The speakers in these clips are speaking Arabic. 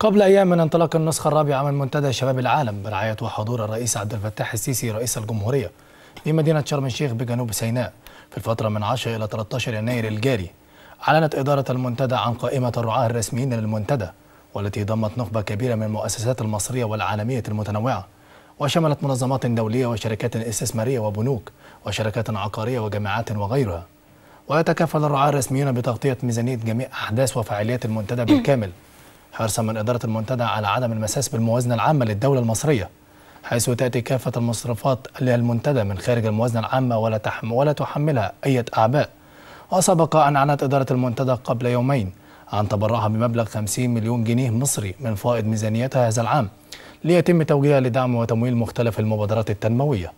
قبل أيام من انطلاق النسخة الرابعة من منتدى شباب العالم برعاية وحضور الرئيس عبد الفتاح السيسي رئيس الجمهورية في مدينة شرم الشيخ بجنوب سيناء في الفترة من 10 إلى 13 يناير الجاري أعلنت إدارة المنتدى عن قائمة الرعاة الرسميين للمنتدى والتي ضمت نخبة كبيرة من المؤسسات المصرية والعالمية المتنوعة وشملت منظمات دولية وشركات استثمارية وبنوك وشركات عقارية وجامعات وغيرها ويتكفل الرعاة الرسميون بتغطية ميزانية جميع أحداث وفعاليات المنتدى بالكامل حرصا من إدارة المنتدى على عدم المساس بالموازنة العامة للدولة المصرية حيث تأتي كافة المصروفات للمنتدى من خارج الموازنة العامة ولا, تحم ولا تحملها أي أعباء وسبق أن اعلنت إدارة المنتدى قبل يومين عن تبرعها بمبلغ 50 مليون جنيه مصري من فائض ميزانيتها هذا العام ليتم توجيهها لدعم وتمويل مختلف المبادرات التنموية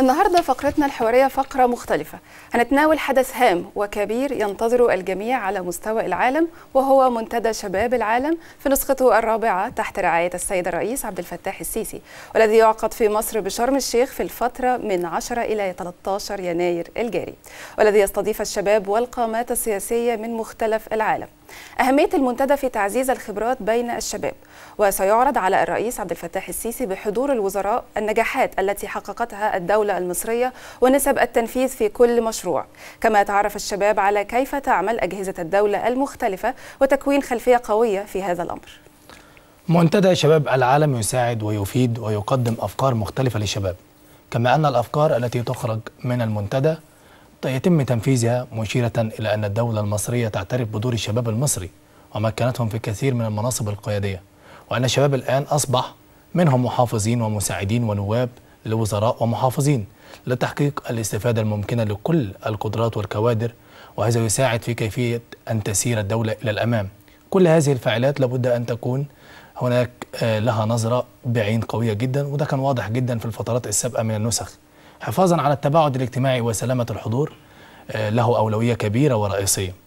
النهارده فقرتنا الحواريه فقره مختلفه هنتناول حدث هام وكبير ينتظر الجميع على مستوى العالم وهو منتدى شباب العالم في نسخته الرابعه تحت رعايه السيد الرئيس عبد الفتاح السيسي والذي يعقد في مصر بشرم الشيخ في الفتره من 10 الى 13 يناير الجاري والذي يستضيف الشباب والقامات السياسيه من مختلف العالم أهمية المنتدى في تعزيز الخبرات بين الشباب وسيعرض على الرئيس عبد الفتاح السيسي بحضور الوزراء النجاحات التي حققتها الدولة المصرية ونسب التنفيذ في كل مشروع كما يتعرف الشباب على كيف تعمل أجهزة الدولة المختلفة وتكوين خلفية قوية في هذا الأمر منتدى شباب العالم يساعد ويفيد ويقدم أفكار مختلفة للشباب كما أن الأفكار التي تخرج من المنتدى خطة يتم تنفيذها مشيرة إلى أن الدولة المصرية تعترف بدور الشباب المصري ومكنتهم في كثير من المناصب القيادية وأن الشباب الآن أصبح منهم محافظين ومساعدين ونواب لوزراء ومحافظين لتحقيق الاستفادة الممكنة لكل القدرات والكوادر وهذا يساعد في كيفية أن تسير الدولة إلى الأمام كل هذه الفاعلات لابد أن تكون هناك آه، لها نظرة بعين قوية جدا وده كان واضح جدا في الفترات السابقة من النسخ حفاظا على التباعد الاجتماعي وسلامة الحضور آه، له أولوية كبيرة ورئيسية